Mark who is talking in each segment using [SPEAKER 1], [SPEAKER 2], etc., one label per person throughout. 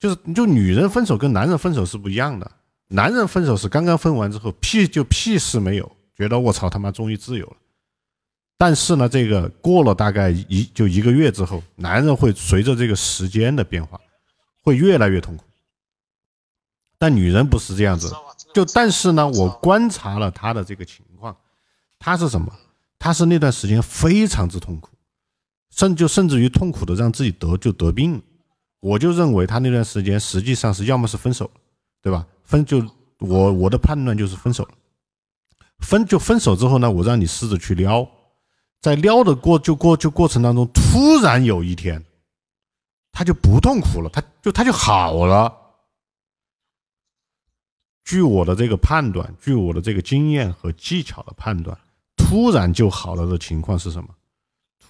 [SPEAKER 1] 就是就女人分手跟男人分手是不一样的，男人分手是刚刚分完之后屁就屁事没有，觉得我操他妈终于自由了。但是呢，这个过了大概一就一个月之后，男人会随着这个时间的变化，会越来越痛苦。但女人不是这样子，就但是呢，我观察了她的这个情况，她是什么？她是那段时间非常之痛苦，甚就甚至于痛苦的让自己得就得病了。我就认为他那段时间实际上是要么是分手，对吧？分就我我的判断就是分手分就分手之后呢，我让你试着去撩，在撩的过就过就过程当中，突然有一天，他就不痛苦了，他就他就好了。据我的这个判断，据我的这个经验和技巧的判断，突然就好了的情况是什么？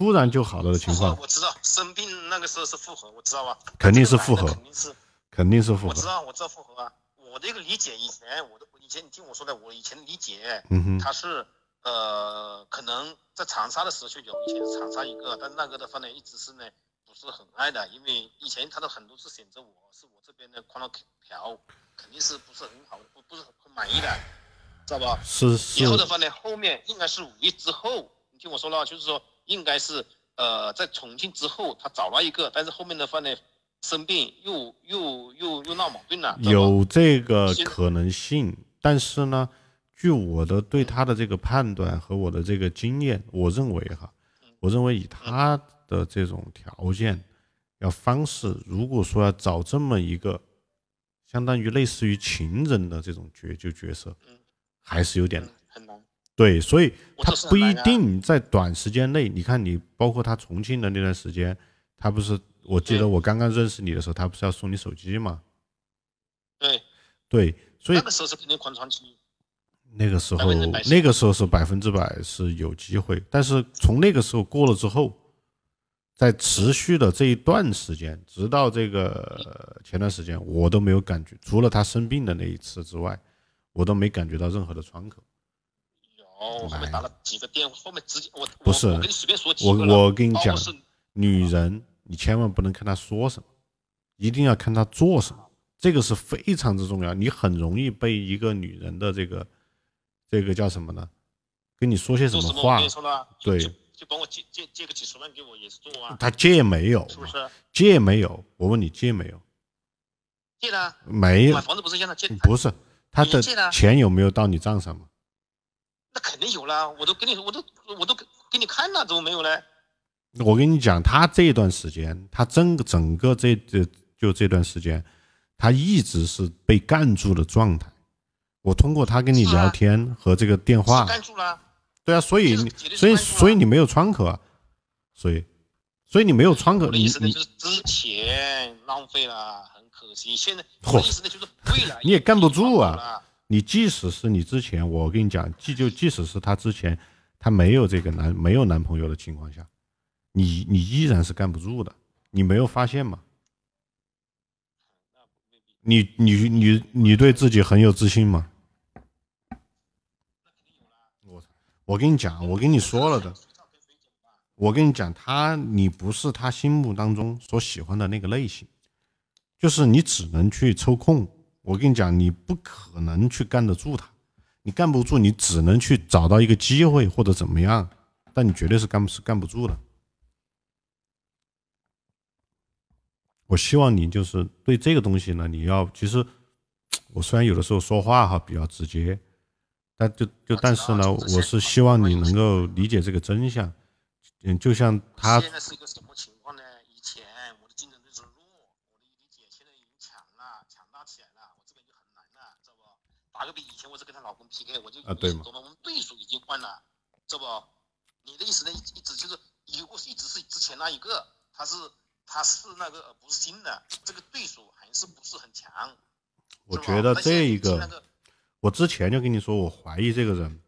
[SPEAKER 1] 突然就好了的情况，我知道生病那个时候是复合，我知道吧？肯定是复合，肯定是，肯定是复合。我知道，我知道复合啊。我的一个理解，以前我都，以前你听我说的，我以前理解，嗯哼，他是呃，
[SPEAKER 2] 可能在长沙的时候就有，以前长沙一个，但那个的话呢，一直是呢不是很爱的，因为以前他的很多次选择我，是我这边的宽了条，肯定是不是很好，不不是很满意的，知道吧？是是。以后的话呢，后面应该是五一之后，你听我说了，就是说。应该是呃，在重庆之后，他找了一个，但是后面的话呢，生病又又又又闹矛盾
[SPEAKER 1] 了。有这个可能性，但是呢，据我的对他的这个判断和我的这个经验，我认为哈，我认为以他的这种条件、要方式，如果说要找这么一个相当于类似于情人的这种角就角色，还是有点难，很难。对，所以他不一定在短时间内。你看，你包括他重庆的那段时间，他不是，我记得我刚刚认识你的时候，他不是要送你手机吗？对，对，所以那个时候是肯定狂传奇。那个时候，那个时候是百分之百是有机会，但是从那个时候过了之后，在持续的这一段时间，直到这个前段时间，我都没有感觉，除了他生病的那一次之外，我都没感觉到任何的窗口。哦，后面打了几个电话，后面直接我不是跟你随便说几个，我我跟你讲女人，你千万不能看她说什么，一定要看她做什么，这个是非常之重要。你很容易被一个女人的这个这个叫什么呢？跟你说些什么话？对，就帮我借借借个几十万给我也是做啊。他借没有？是不是？借没有？我问你借没有？借了？没有。房子不是现在借？不是他的钱有没有到你账上吗？
[SPEAKER 2] 那肯定有啦，我都给你，我都我都给你看了，怎么没有呢？
[SPEAKER 1] 我跟你讲，他这一段时间，他整整个这这就这段时间，他一直是被干住的状态。我通过他跟你聊天和这个电话，干住了。对啊，所以所以所以你没有窗口啊，所以所以你没有窗口，的意思呢，就是之
[SPEAKER 2] 前浪
[SPEAKER 1] 费了，很可惜。现在，意思呢，就是未来 你也干不住啊。你即使是你之前，我跟你讲，即就即使是他之前，他没有这个男没有男朋友的情况下，你你依然是干不住的，你没有发现吗？你你你你对自己很有自信吗？我我跟你讲，我跟你说了的，我跟你讲，他你不是他心目当中所喜欢的那个类型，就是你只能去抽空。我跟你讲，你不可能去干得住他，你干不住，你只能去找到一个机会或者怎么样，但你绝对是干不是干不住的。我希望你就是对这个东西呢，你要其实，我虽然有的时候说话哈比较直接，但就就但是呢，我是希望你能够理解这个真相。嗯，就像他。
[SPEAKER 2] 啊对吗？我们对手已经换了，这不，你的意思呢？一直就是，如果一直是之前那一个，他是他是那个不是新的，这个对手还是不是
[SPEAKER 1] 很强？我觉得这一个，我之前就跟你说，我怀疑这个人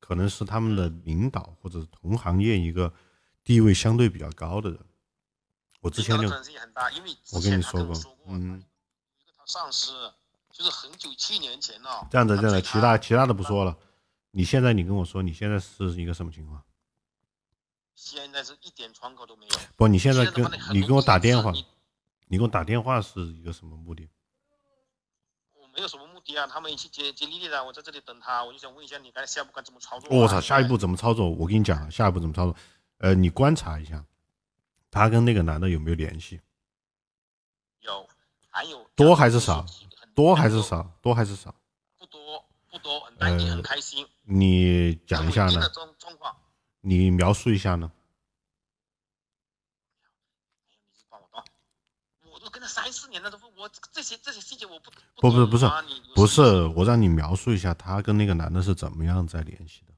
[SPEAKER 1] 可能是他们的领导或者同行业一个地位相对比较高的人。我之前就，我跟你说过，嗯。一个他上司。就是很久七年前了。这样子，这样子，其他其他的不说了。你现在，你跟我说，你现在是一个什么情况？
[SPEAKER 2] 现在是一点窗
[SPEAKER 1] 口都没有。不，你现在跟你给我打电话，你给我打电话是一个什么目的？我没有什么目的啊，他们一起接接丽丽的，我在这里等他，我就想问一下你该下一步该怎么操作。我操，下一步怎么操作？我跟你讲，下一步怎么操作？呃，你观察一下，他跟那个男的有没有联系？有，还有多还是少？多还是少？多还是少？不多，不多，很你很开心。你讲一下呢？你描述一下呢？我都跟了三四年了，都我这些这些细节我不不不不是，不是我让你描述一下他跟那个男的是怎么样在联系的？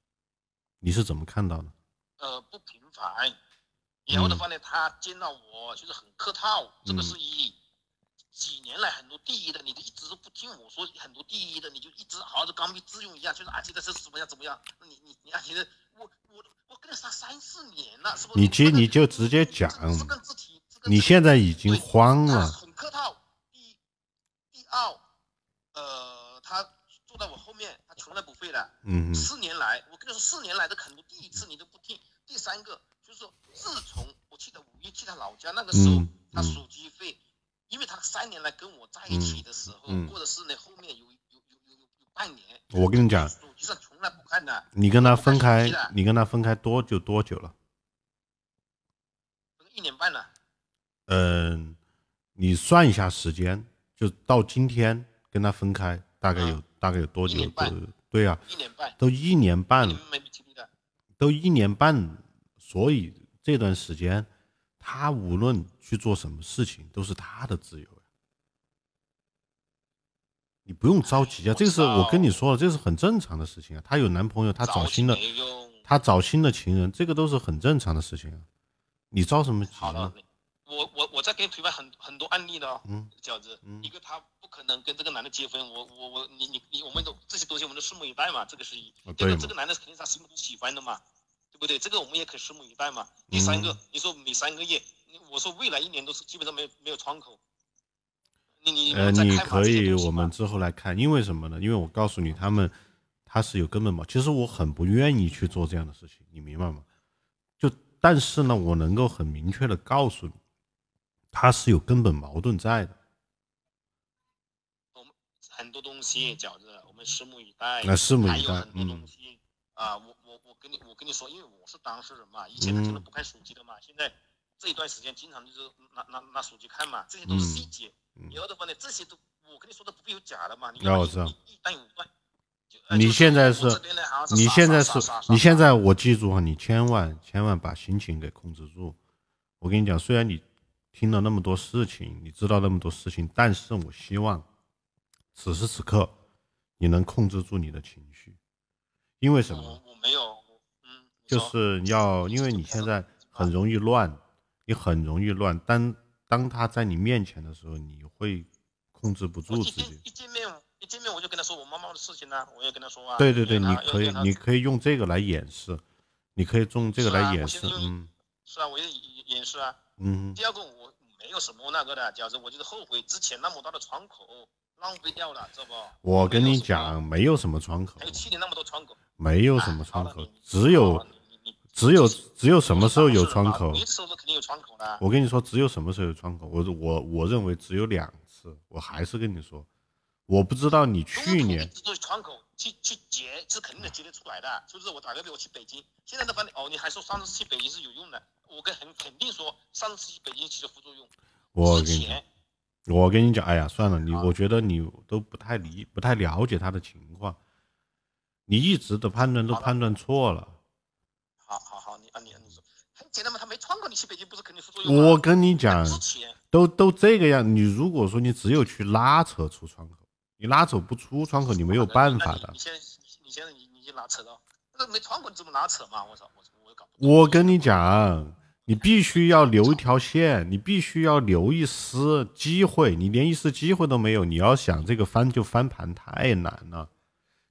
[SPEAKER 1] 你是怎么看到的？呃，
[SPEAKER 2] 不平凡，然后的话呢，他见到我就是很客套，
[SPEAKER 1] 这个是一。
[SPEAKER 2] 几年来很多第一的，你都一直都不听我说很多第一的，你就一直好像是刚愎自用一样，就是啊，这个是怎么样怎么样？你你你看，杰
[SPEAKER 1] 的，我我我跟了他三四年了，是不你接你就直接讲。你现在已经慌了。很客套。第一，
[SPEAKER 2] 第二，呃，他坐在我后面，他从来不会的。嗯嗯。四年来，我跟你说四年来的很多第一次你都不听。第三个就是说，自从我去的五一去他老家那个时候，他手机费。因为他
[SPEAKER 1] 三年来跟我在一起的时候，或者是那后面有有有有有半年，我跟你讲，手机上从来不看的。你跟他分开，你跟他分开多久多久了？一年半了。嗯，你算一下时间，就到今天跟他分开，大概有大概有多久？对啊，一年半都一年半了，都一年半，所以这段时间。她无论去做什么事情都是她的自由呀，你不用着急啊，这是我跟你说了，这是很正常的事情啊。她有男朋友，她找新的，她找新的情人，这个都是很正常的事情啊，你着什么急呢？
[SPEAKER 2] 我我我在给你推翻很很多案例的嗯，饺子，一个她不可能跟这个男的结婚，我我我，你你你，我们都这些东西我们都拭目以待嘛，这个是一，对这个男的肯定他心目中喜欢的嘛。对不对？这个我们也可拭目以待嘛。
[SPEAKER 1] 第三个，你说
[SPEAKER 2] 每三个月，我说未来一年都是基本上没有没有窗口。
[SPEAKER 1] 你你你可以我们之后来看，因为什么呢？因为我告诉你，他们他是有根本矛。其实我很不愿意去做这样的事情，你明白吗？就但是呢，我能够很明确的告诉你，他是有根本矛盾在的。很多东西，饺子，我们拭目以待。以待，很多东西。啊，我我我跟你我跟你说，因为我是当事人嘛，以前他从来不
[SPEAKER 2] 看手机的嘛，现在这一段时间经常就是拿拿拿手机看嘛，这些都是细节。以后的话呢，这些都我跟你说的不会有假的嘛，
[SPEAKER 1] 一一一断五断。你现在是，你现在是，你现在我记住啊，你千万千万把心情给控制住。我跟你讲，虽然你听了那么多事情，你知道那么多事情，但是我希望此时此刻你能控制住你的情绪。因为什么？我没有，嗯，就是要，因为你现在很容易乱，你很容易乱。当当他在你面前的时候，你会控制不住自己。一见面，一见面我就跟他说我妈妈的事情啊，我也跟他说啊。对对对，你可以，你可以用这个来掩饰，你可以用这个来掩饰。是啊，我是啊，我演演示啊。嗯。第二个我没有什么那个的，假是我就是后悔之前那么大的窗口浪费掉了，知道不？我跟你讲，没有什么窗口，还有七年那么多窗口。没有什么窗口，只有只有只有什么时候有窗口？我跟你说，只有什么时候有窗口？我我我认为只有两次。我还是跟你说，我不知道你去年。窗口
[SPEAKER 2] 去去结是肯定能结得出来的，是不是？我打个比，我去北京，现在都帮你哦。你还说上次去北京是有用的？我跟很肯定
[SPEAKER 1] 说，上次去北京起了副作用。我给你我跟你讲，哎呀，算了，你我觉得你都不太理，不太了解他的情况。你一直的判断都判断错了。好好好，你啊你啊你，很简单嘛，他没穿过，你去北京不是肯定副作用？我跟你讲，都都这个样。你如果说你只有去拉扯出窗口，你拉扯不出窗口，你没有办法的。你先你先你你去拉扯到，那没穿过，你怎么拉扯嘛？我操我我搞我跟你讲，你必须要留一条线，你必须要留一丝机会，你连一丝机会都没有，你要想这个翻就翻盘太难了。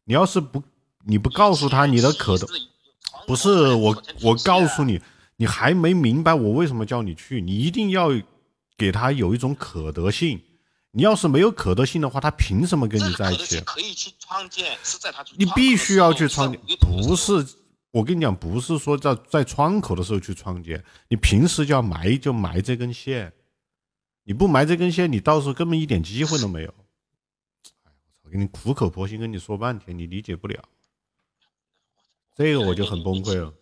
[SPEAKER 1] 你要是不。你不告诉他你的可得，不是我，我告诉你，你还没明白我为什么叫你去，你一定要给他有一种可得性。你要是没有可得性的话，他凭什么跟你在一起？可以去创建，是在他你必须要去创建，不是我跟你讲，不是说在在窗口的时候去创建，你平时就要埋就埋这根线。你不埋这根线，你到时候根本一点机会都没有。我跟你苦口婆心跟你说半天，你理解不了。这个我就很崩溃了，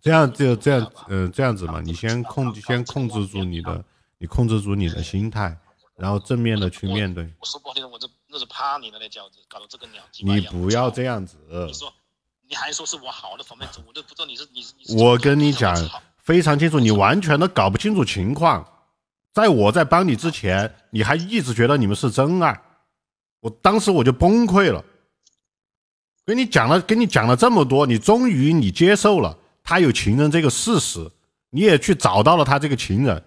[SPEAKER 1] 这样就这样，嗯，这样子嘛，你先控先控制住你的，你控制住你的心态，然后正面的去面对。我说不好听，我这
[SPEAKER 2] 那是怕你那搞
[SPEAKER 1] 这个鸟。你不要这样子。你说，
[SPEAKER 2] 你还说是我好的方面，我都不知道你
[SPEAKER 1] 是你。我跟你讲，非常清楚，你完全都搞不清楚情况。在我在帮你之前，你还一直觉得你们是真爱，我当时我就崩溃了。跟你讲了，跟你讲了这么多，你终于你接受了他有情人这个事实，你也去找到了他这个情人，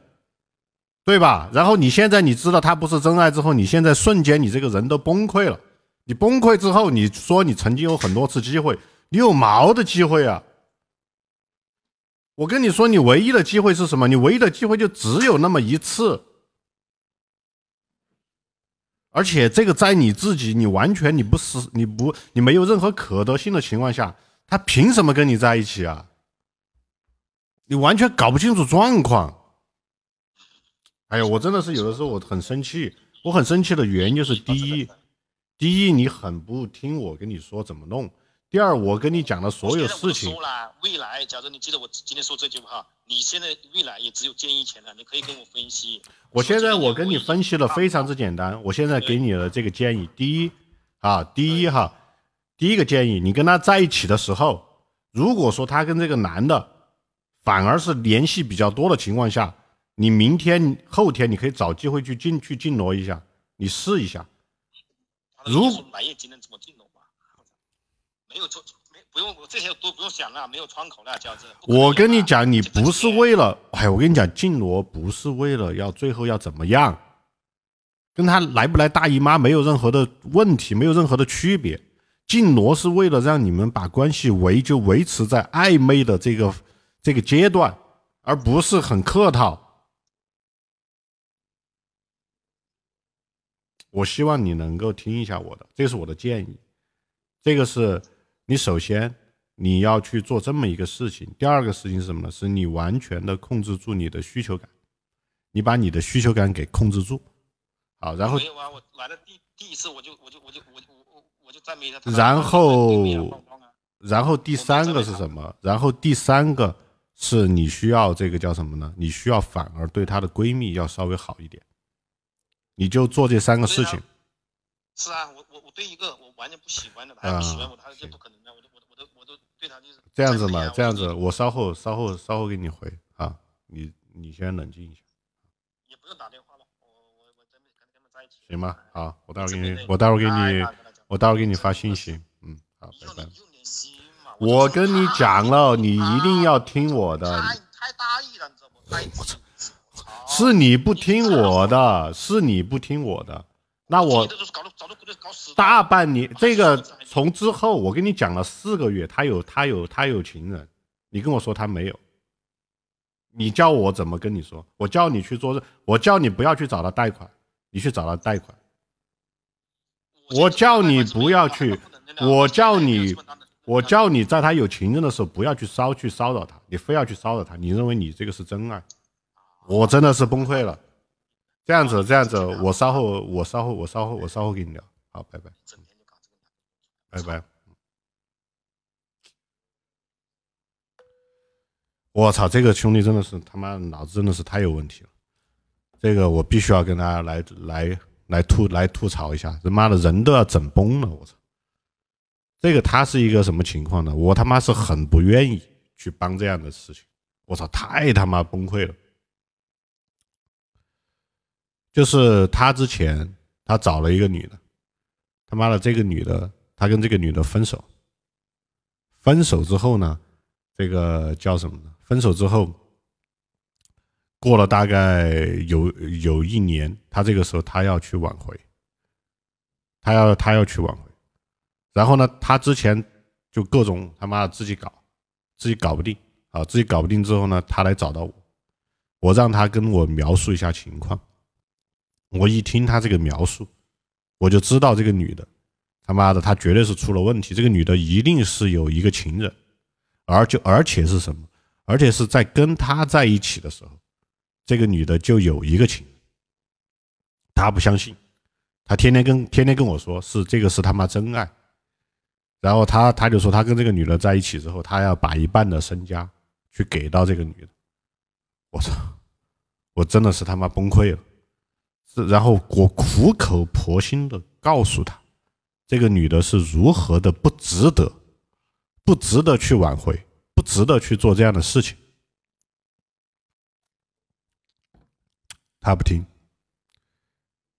[SPEAKER 1] 对吧？然后你现在你知道他不是真爱之后，你现在瞬间你这个人都崩溃了。你崩溃之后，你说你曾经有很多次机会，你有毛的机会啊？我跟你说，你唯一的机会是什么？你唯一的机会就只有那么一次。而且这个在你自己，你完全你不思你不你没有任何可得性的情况下，他凭什么跟你在一起啊？你完全搞不清楚状况。哎呀，我真的是有的时候我很生气，我很生气的原因就是第一，第一你很不听我跟你说怎么弄。第二，我跟你讲的所有事情，说
[SPEAKER 2] 了未来。假如你记得我今天说这句话你现在未来也只有建议权了。你可以跟我分析。
[SPEAKER 1] 我现在我跟你分析了，非常之简单。我现在给你的这个建议，第一啊，第一哈，第一个建议，你跟他在一起的时候，如果说他跟这个男的反而是联系比较多的情况下，你明天后天你可以找机会去进去进罗一下，你试一下。如果。没有窗，没不用这些都不用想了，没有窗口了，娇子。我跟你讲，你不是为了，哎，我跟你讲，静罗不是为了要最后要怎么样，跟他来不来大姨妈没有任何的问题，没有任何的区别。静罗是为了让你们把关系维就维持在暧昧的这个这个阶段，而不是很客套。我希望你能够听一下我的，这是我的建议，这个是。你首先你要去做这么一个事情，第二个事情是什么呢？是你完全的控制住你的需求感，你把你的需求感给控制住，好，然后没有啊，我来了第第一次我就我就我就我我我就再没然后，然后第三个是什么？然后第三个是你需要这个叫什么呢？你需要反而对她的闺蜜要稍微好一点，你就做这三个事情。是啊，我我我对一个我完全不喜欢的，他喜欢我他是不可能的，我都我都我都我都对他就是这样子嘛，这样子，我稍后稍后稍后给你回啊，你你先冷静一下，也不用打电话了，我我我真的在一起，行吧，好，我待会给你，我待会给你，我待会给你发信息，嗯，好，拜拜。我跟你讲了，你一定要听我的，太大意了，知道我操，是你不听我的，是你不听我的。那我大半年，这个从之后，我跟你讲了四个月，他有他有他有情人，你跟我说他没有，你叫我怎么跟你说？我叫你去做，我叫你不要去找他贷款，你去找他贷款。我叫你不要去，我叫你，我叫你在他有情人的时候不要去骚去骚扰他，你非要去骚扰他，你认为你这个是真爱？我真的是崩溃了。这样子，这样子，我稍后，我稍后，我稍后，我稍后跟你聊，好，拜拜，拜拜。我操，这个兄弟真的是他妈脑子真的是太有问题了，这个我必须要跟他来来来吐来吐槽一下，他妈的人都要整崩了，我操！这个他是一个什么情况呢？我他妈是很不愿意去帮这样的事情，我操，太他妈崩溃了。就是他之前，他找了一个女的，他妈的这个女的，他跟这个女的分手。分手之后呢，这个叫什么呢？分手之后，过了大概有有一年，他这个时候他要去挽回，他要他要去挽回。然后呢，他之前就各种他妈的自己搞，自己搞不定啊，自己搞不定之后呢，他来找到我，我让他跟我描述一下情况。我一听他这个描述，我就知道这个女的，他妈的，她绝对是出了问题。这个女的一定是有一个情人，而就而且是什么？而且是在跟他在一起的时候，这个女的就有一个情人。他不相信，他天天跟天天跟我说是这个是他妈真爱，然后他他就说他跟这个女的在一起之后，他要把一半的身家去给到这个女的。我操，我真的是他妈崩溃了。然后我苦口婆心的告诉他，这个女的是如何的不值得，不值得去挽回，不值得去做这样的事情。他不听，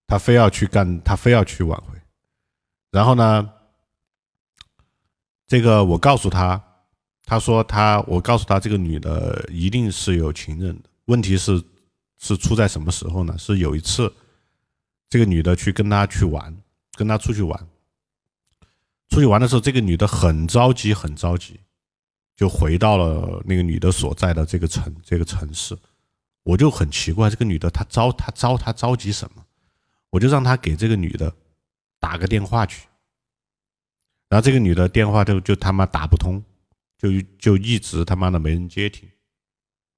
[SPEAKER 1] 他非要去干，他非要去挽回。然后呢，这个我告诉他，他说他，我告诉他这个女的一定是有情人的。问题是，是出在什么时候呢？是有一次。这个女的去跟他去玩，跟他出去玩，出去玩的时候，这个女的很着急，很着急，就回到了那个女的所在的这个城，这个城市，我就很奇怪，这个女的她着，她着，她着急什么？我就让她给这个女的打个电话去，然后这个女的电话就就他妈打不通，就就一直他妈的没人接听，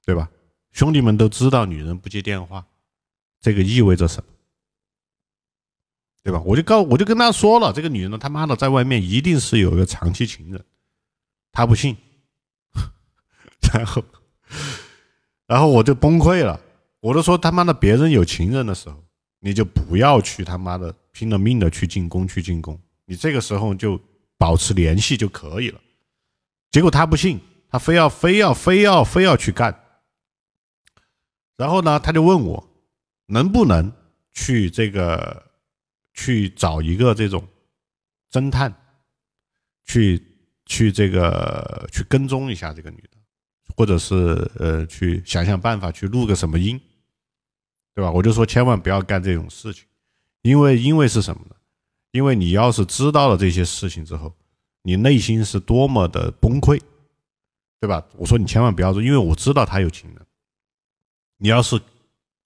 [SPEAKER 1] 对吧？兄弟们都知道，女人不接电话，这个意味着什么？对吧？我就告，我就跟他说了，这个女人呢，他妈的，在外面一定是有一个长期情人。他不信，然后，然后我就崩溃了。我都说他妈的，别人有情人的时候，你就不要去他妈的拼了命的去进攻，去进攻。你这个时候就保持联系就可以了。结果他不信，他非要非要非要非要去干。然后呢，他就问我能不能去这个。去找一个这种侦探，去去这个去跟踪一下这个女的，或者是呃去想想办法去录个什么音，对吧？我就说千万不要干这种事情，因为因为是什么呢？因为你要是知道了这些事情之后，你内心是多么的崩溃，对吧？我说你千万不要做，因为我知道他有情人，你要是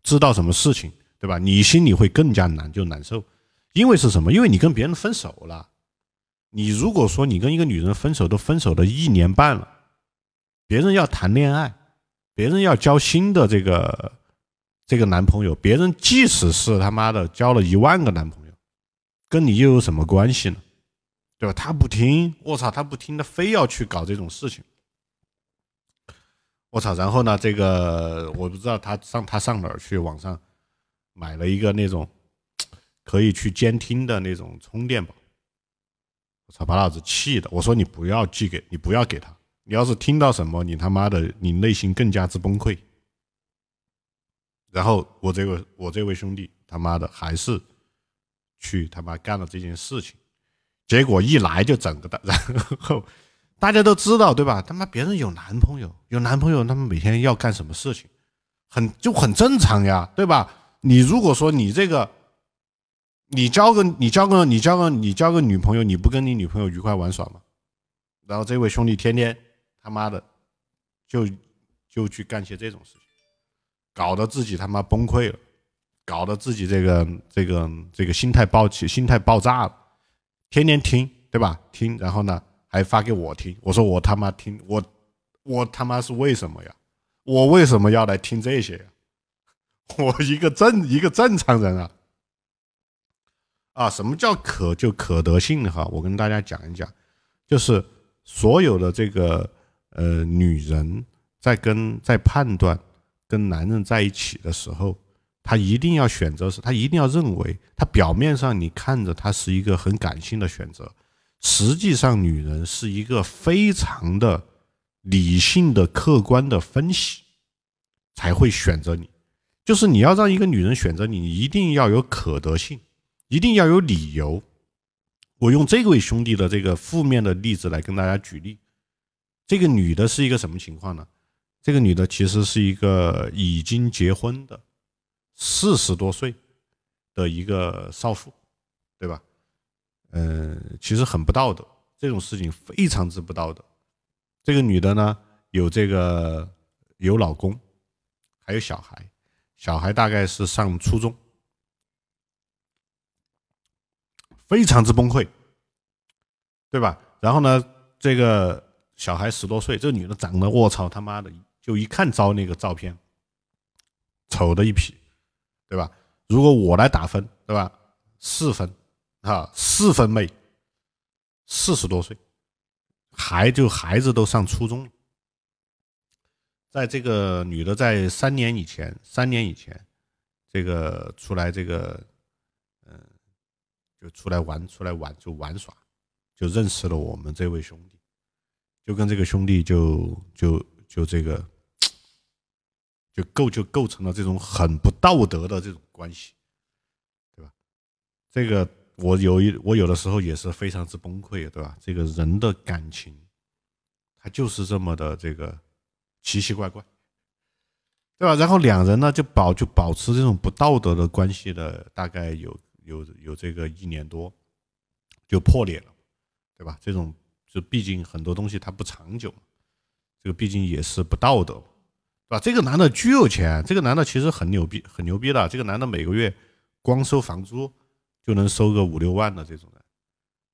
[SPEAKER 1] 知道什么事情，对吧？你心里会更加难就难受。因为是什么？因为你跟别人分手了，你如果说你跟一个女人分手都分手了一年半了，别人要谈恋爱，别人要交新的这个这个男朋友，别人即使是他妈的交了一万个男朋友，跟你又有什么关系呢？对吧？他不听，我操，他不听，他非要去搞这种事情，我操！然后呢，这个我不知道他上他上哪儿去，网上买了一个那种。可以去监听的那种充电宝，我操，把老子气的！我说你不要寄给你不要给他，你要是听到什么，你他妈的，你内心更加之崩溃。然后我这个我这位兄弟，他妈的还是去他妈干了这件事情，结果一来就整个的，然后大家都知道对吧？他妈别人有男朋友，有男朋友他们每天要干什么事情，很就很正常呀，对吧？你如果说你这个。你交个你交个你交个你交个女朋友，你不跟你女朋友愉快玩耍吗？然后这位兄弟天天他妈的就就去干些这种事情，搞得自己他妈崩溃了，搞得自己这个这个这个心态暴起、心态爆炸了。天天听，对吧？听，然后呢还发给我听。我说我他妈听，我我他妈是为什么呀？我为什么要来听这些呀？我一个正一个正常人啊。啊，什么叫可就可得性哈？我跟大家讲一讲，就是所有的这个呃女人在跟在判断跟男人在一起的时候，她一定要选择是，她一定要认为，她表面上你看着她是一个很感性的选择，实际上女人是一个非常的理性的、客观的分析才会选择你。就是你要让一个女人选择你，你一定要有可得性。一定要有理由。我用这位兄弟的这个负面的例子来跟大家举例。这个女的是一个什么情况呢？这个女的其实是一个已经结婚的四十多岁的一个少妇，对吧？嗯，其实很不道德，这种事情非常之不道德。这个女的呢，有这个有老公，还有小孩，小孩大概是上初中。非常之崩溃，对吧？然后呢，这个小孩十多岁，这个女的长得，我操他妈的，就一看照那个照片，丑的一批，对吧？如果我来打分，对吧？四分啊，四分妹，四十多岁，还就孩子都上初中，在这个女的在三年以前，三年以前，这个出来这个。就出来玩，出来玩就玩耍，就认识了我们这位兄弟，就跟这个兄弟就就就这个，就构就构成了这种很不道德的这种关系，对吧？这个我有一，我有的时候也是非常之崩溃，对吧？这个人的感情，他就是这么的这个奇奇怪怪，对吧？然后两人呢就保就保持这种不道德的关系的，大概有。有有这个一年多，就破裂了，对吧？这种就毕竟很多东西它不长久，这个毕竟也是不道德，对吧？这个男的巨有钱，这个男的其实很牛逼，很牛逼的。这个男的每个月光收房租就能收个五六万的这种人，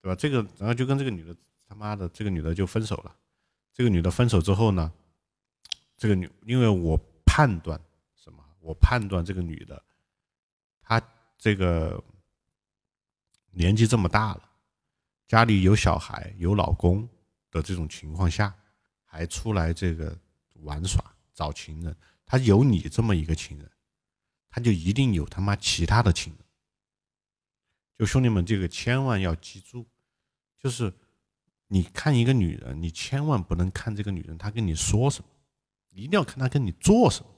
[SPEAKER 1] 对吧？这个然后就跟这个女的他妈的，这个女的就分手了。这个女的分手之后呢，这个女因为我判断什么？我判断这个女的她这个。年纪这么大了，家里有小孩有老公的这种情况下，还出来这个玩耍找情人，他有你这么一个情人，他就一定有他妈其他的情人。就兄弟们，这个千万要记住，就是你看一个女人，你千万不能看这个女人她跟你说什么，一定要看她跟你做什么。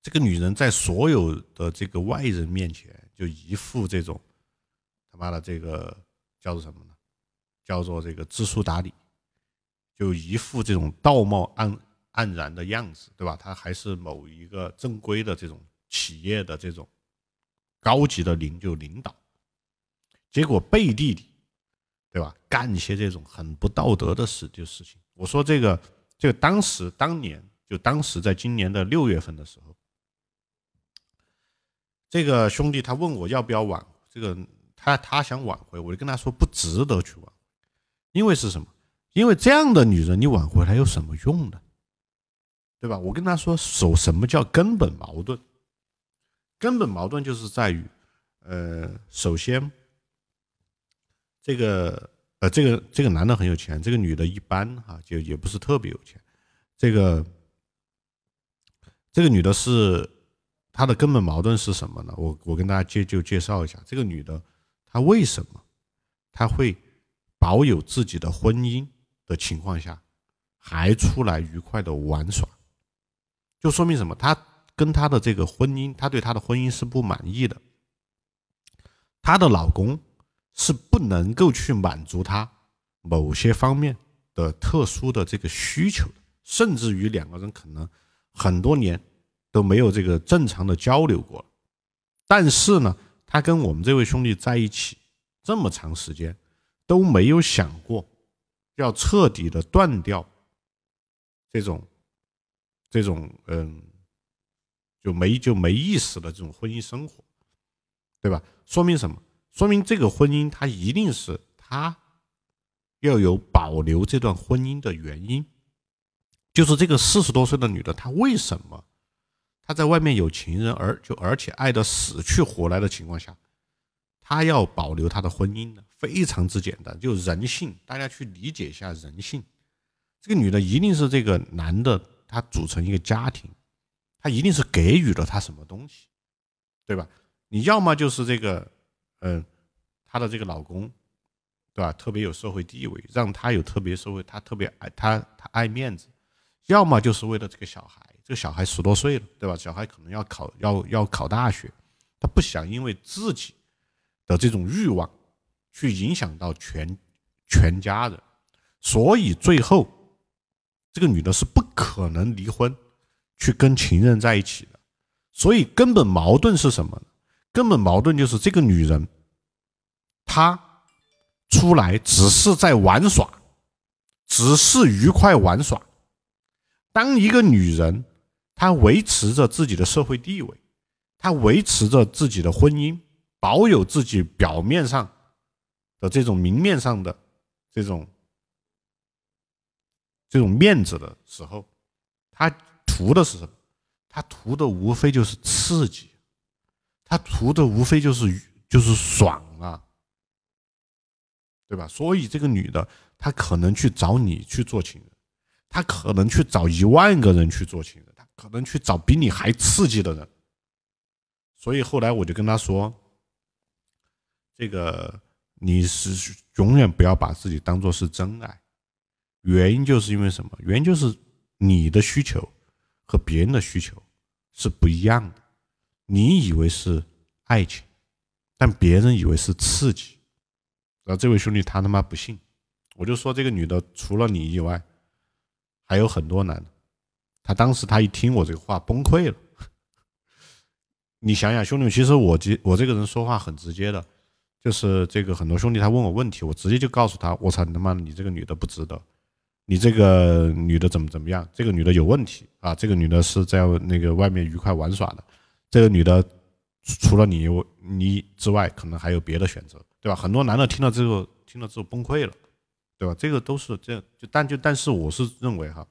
[SPEAKER 1] 这个女人在所有的这个外人面前，就一副这种。他妈的，这个叫做什么呢？叫做这个知书达理，就一副这种道貌岸岸然的样子，对吧？他还是某一个正规的这种企业的这种高级的领就领导，结果背地里，对吧？干一些这种很不道德的事就事情。我说这个，这个当时当年就当时在今年的六月份的时候，这个兄弟他问我要不要往这个。他他想挽回，我就跟他说不值得去挽，回，因为是什么？因为这样的女人，你挽回她有什么用呢？对吧？我跟他说，首什么叫根本矛盾？根本矛盾就是在于，呃，首先，这个呃，这个这个男的很有钱，这个女的一般哈，就也不是特别有钱。这个这个女的是她的根本矛盾是什么呢？我我跟大家介就介绍一下，这个女的。他为什么他会保有自己的婚姻的情况下，还出来愉快的玩耍，就说明什么？他跟他的这个婚姻，他对他的婚姻是不满意的。她的老公是不能够去满足她某些方面的特殊的这个需求的，甚至于两个人可能很多年都没有这个正常的交流过但是呢？他跟我们这位兄弟在一起这么长时间，都没有想过要彻底的断掉这种这种嗯，就没就没意思的这种婚姻生活，对吧？说明什么？说明这个婚姻他一定是他要有保留这段婚姻的原因，就是这个四十多岁的女的，她为什么？他在外面有情人，而就而且爱得死去活来的情况下，他要保留他的婚姻呢，非常之简单，就人性，大家去理解一下人性。这个女的一定是这个男的，他组成一个家庭，他一定是给予了他什么东西，对吧？你要么就是这个，嗯，他的这个老公，对吧？特别有社会地位，让他有特别社会，他特别爱他，他爱面子；要么就是为了这个小孩。小孩十多岁了，对吧？小孩可能要考，要要考大学，他不想因为自己的这种欲望去影响到全全家人，所以最后这个女的是不可能离婚去跟情人在一起的。所以根本矛盾是什么？根本矛盾就是这个女人，她出来只是在玩耍，只是愉快玩耍。当一个女人。他维持着自己的社会地位，他维持着自己的婚姻，保有自己表面上的这种明面上的这种这种面子的时候，他图的是什么？他图的无非就是刺激，他图的无非就是就是爽啊，对吧？所以这个女的，她可能去找你去做情人，她可能去找一万个人去做情人。可能去找比你还刺激的人，所以后来我就跟他说：“这个你是永远不要把自己当做是真爱，原因就是因为什么？原因就是你的需求和别人的需求是不一样的。你以为是爱情，但别人以为是刺激。然后这位兄弟他他妈不信，我就说这个女的除了你以外，还有很多男的。”他当时他一听我这个话崩溃了，你想想兄弟们，其实我这我这个人说话很直接的，就是这个很多兄弟他问我问题，我直接就告诉他，我操他妈你这个女的不值得，你这个女的怎么怎么样，这个女的有问题啊，这个女的是在那个外面愉快玩耍的，这个女的除了你你之外，可能还有别的选择，对吧？很多男的听到之后听了之后崩溃了，对吧？这个都是这样，就但就但是我是认为哈。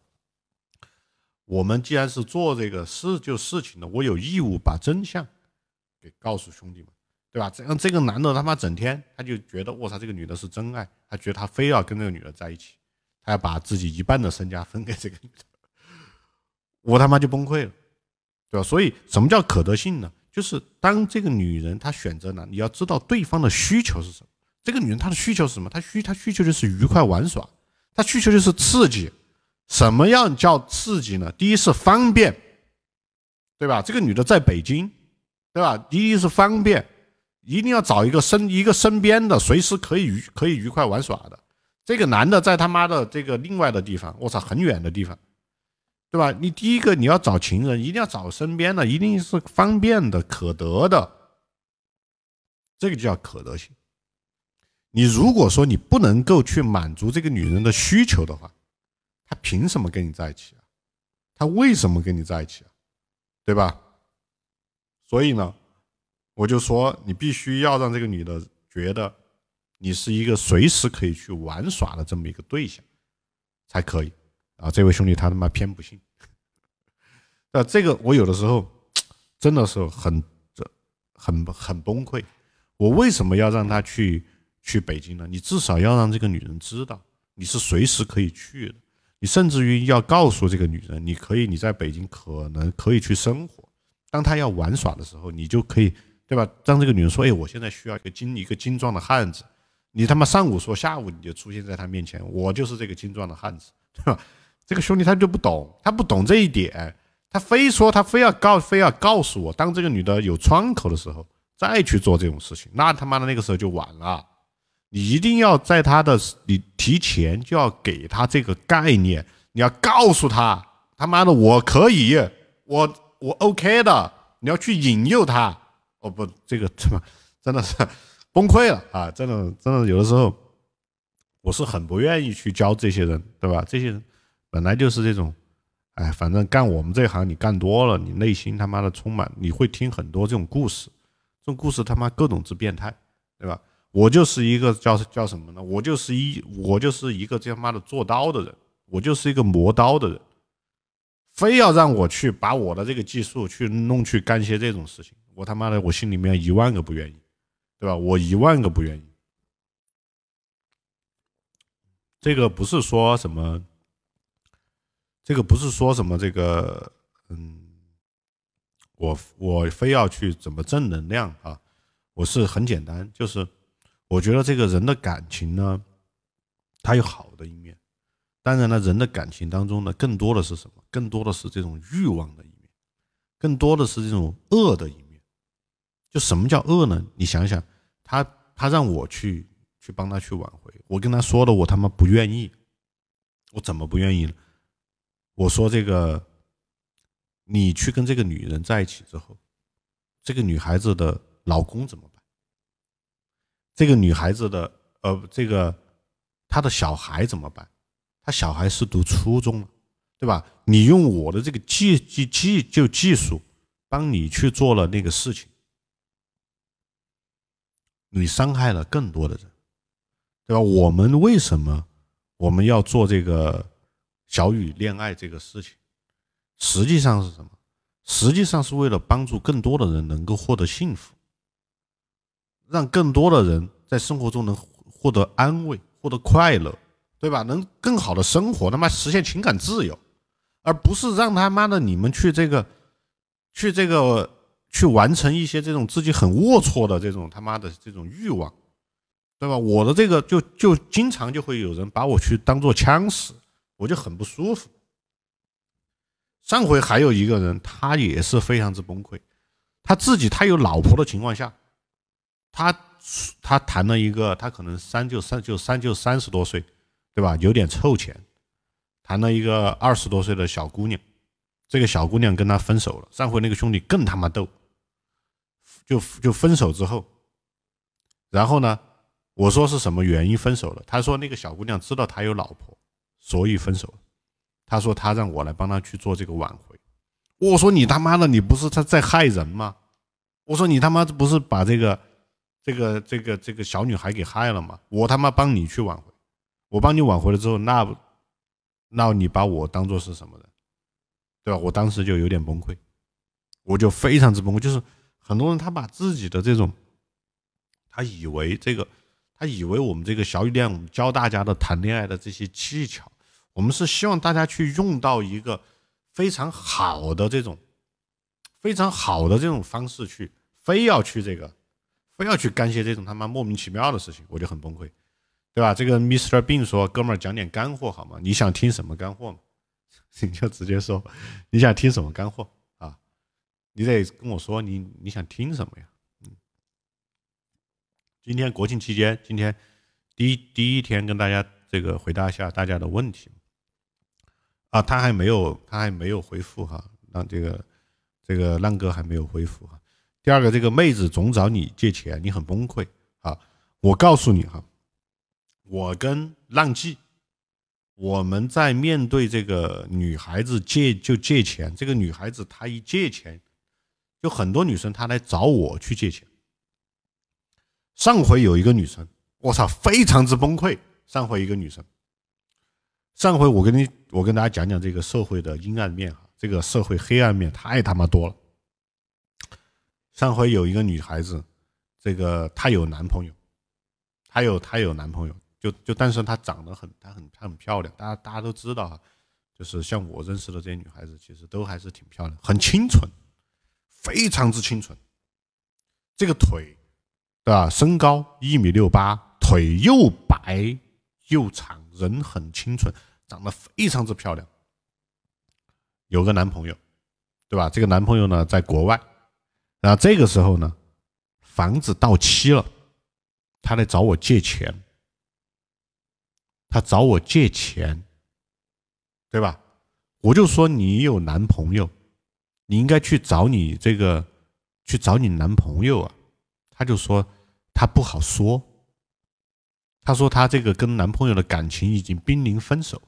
[SPEAKER 1] 我们既然是做这个事就事情的，我有义务把真相给告诉兄弟们，对吧？这这个男的他妈整天他就觉得我操这个女的是真爱，他觉得他非要跟这个女的在一起，他要把自己一半的身家分给这个女的，我他妈就崩溃了，对吧？所以什么叫可得性呢？就是当这个女人她选择了，你要知道对方的需求是什么。这个女人她的需求是什么？她需她需求就是愉快玩耍，她需求就是刺激。什么样叫刺激呢？第一是方便，对吧？这个女的在北京，对吧？第一是方便，一定要找一个身一个身边的，随时可以愉可以愉快玩耍的。这个男的在他妈的这个另外的地方，我操，很远的地方，对吧？你第一个你要找情人，一定要找身边的，一定是方便的、可得的，这个就叫可得性。你如果说你不能够去满足这个女人的需求的话。他凭什么跟你在一起啊？他为什么跟你在一起啊？对吧？所以呢，我就说你必须要让这个女的觉得你是一个随时可以去玩耍的这么一个对象，才可以啊！这位兄弟他他妈偏不信。那这个我有的时候真的是很很很崩溃。我为什么要让他去去北京呢？你至少要让这个女人知道你是随时可以去的。你甚至于要告诉这个女人，你可以，你在北京可能可以去生活。当她要玩耍的时候，你就可以，对吧？当这个女人说：“哎，我现在需要一个精一个精壮的汉子。”你他妈上午说，下午你就出现在她面前，我就是这个精壮的汉子，对吧？这个兄弟他就不懂，他不懂这一点，他非说他非要告非要告诉我，当这个女的有窗口的时候再去做这种事情，那他妈的那个时候就晚了。你一定要在他的你提前就要给他这个概念，你要告诉他他妈的我可以，我我 OK 的，你要去引诱他。哦不，这个他妈真的是崩溃了啊！真的真的有的时候我是很不愿意去教这些人，对吧？这些人本来就是这种，哎，反正干我们这行，你干多了，你内心他妈的充满，你会听很多这种故事，这种故事他妈各种之变态，对吧？我就是一个叫叫什么呢？我就是一我就是一个这样妈的做刀的人，我就是一个磨刀的人，非要让我去把我的这个技术去弄去干些这种事情，我他妈的我心里面一万个不愿意，对吧？我一万个不愿意。这个不是说什么，这个不是说什么，这个嗯，我我非要去怎么正能量啊？我是很简单，就是。我觉得这个人的感情呢，他有好的一面，当然了，人的感情当中呢，更多的是什么？更多的是这种欲望的一面，更多的是这种恶的一面。就什么叫恶呢？你想想，他他让我去去帮他去挽回，我跟他说了，我他妈不愿意，我怎么不愿意呢？我说这个，你去跟这个女人在一起之后，这个女孩子的老公怎么办？这个女孩子的，呃，这个她的小孩怎么办？她小孩是读初中了，对吧？你用我的这个技技技就技术，帮你去做了那个事情，你伤害了更多的人，对吧？我们为什么我们要做这个小雨恋爱这个事情？实际上是什么？实际上是为了帮助更多的人能够获得幸福。让更多的人在生活中能获得安慰，获得快乐，对吧？能更好的生活，他妈实现情感自由，而不是让他妈的你们去这个，去这个，去完成一些这种自己很龌龊的这种他妈的这种欲望，对吧？我的这个就就经常就会有人把我去当做枪使，我就很不舒服。上回还有一个人，他也是非常之崩溃，他自己他有老婆的情况下。他他谈了一个，他可能三就三就三就三十多岁，对吧？有点臭钱，谈了一个二十多岁的小姑娘。这个小姑娘跟他分手了。上回那个兄弟更他妈逗，就就分手之后，然后呢，我说是什么原因分手了？他说那个小姑娘知道他有老婆，所以分手。他说他让我来帮他去做这个挽回。我说你他妈的，你不是他在害人吗？我说你他妈不是把这个。这个这个这个小女孩给害了嘛？我他妈帮你去挽回，我帮你挽回了之后，那，那你把我当做是什么人，对吧？我当时就有点崩溃，我就非常之崩溃。就是很多人他把自己的这种，他以为这个，他以为我们这个小雨点，教大家的谈恋爱的这些技巧，我们是希望大家去用到一个非常好的这种，非常好的这种方式去，非要去这个。不要去干些这种他妈莫名其妙的事情，我就很崩溃，对吧？这个 Mister n 说：“哥们儿，讲点干货好吗？你想听什么干货？你就直接说，你想听什么干货啊？你得跟我说你你想听什么呀？”嗯，今天国庆期间，今天第一第一天跟大家这个回答一下大家的问题啊，他还没有他还没有回复哈，让这个这个浪哥还没有回复哈。第二个，这个妹子总找你借钱，你很崩溃啊！我告诉你哈，我跟浪迹，我们在面对这个女孩子借就借钱，这个女孩子她一借钱，就很多女生她来找我去借钱。上回有一个女生，我操，非常之崩溃。上回一个女生，上回我跟你我跟大家讲讲这个社会的阴暗面哈，这个社会黑暗面太他妈多了。上回有一个女孩子，这个她有男朋友，她有她有男朋友，就就但是她长得很，她很她很漂亮，大家大家都知道哈，就是像我认识的这些女孩子，其实都还是挺漂亮，很清纯，非常之清纯。这个腿，对吧？身高一米六八，腿又白又长，人很清纯，长得非常之漂亮。有个男朋友，对吧？这个男朋友呢，在国外。然后这个时候呢，房子到期了，他来找我借钱，他找我借钱，对吧？我就说你有男朋友，你应该去找你这个去找你男朋友啊。他就说他不好说，他说他这个跟男朋友的感情已经濒临分手。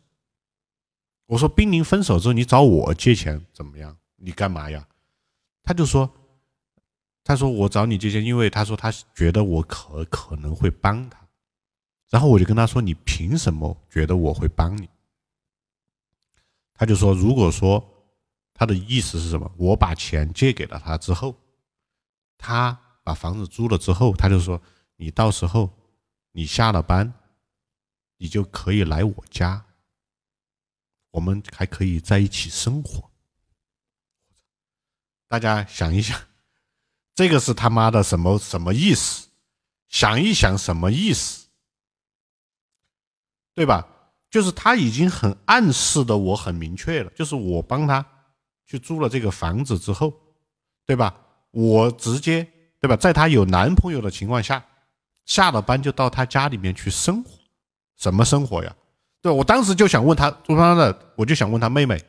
[SPEAKER 1] 我说濒临分手之后你找我借钱怎么样？你干嘛呀？他就说。他说：“我找你借钱，因为他说他觉得我可可能会帮他。”然后我就跟他说：“你凭什么觉得我会帮你？”他就说：“如果说他的意思是什么，我把钱借给了他之后，他把房子租了之后，他就说：‘你到时候你下了班，你就可以来我家，我们还可以在一起生活。’大家想一想。”这个是他妈的什么什么意思？想一想什么意思，对吧？就是他已经很暗示的我很明确了，就是我帮他去租了这个房子之后，对吧？我直接对吧，在他有男朋友的情况下，下了班就到他家里面去生活，什么生活呀？对我当时就想问他，朱芳的，我就想问他妹妹，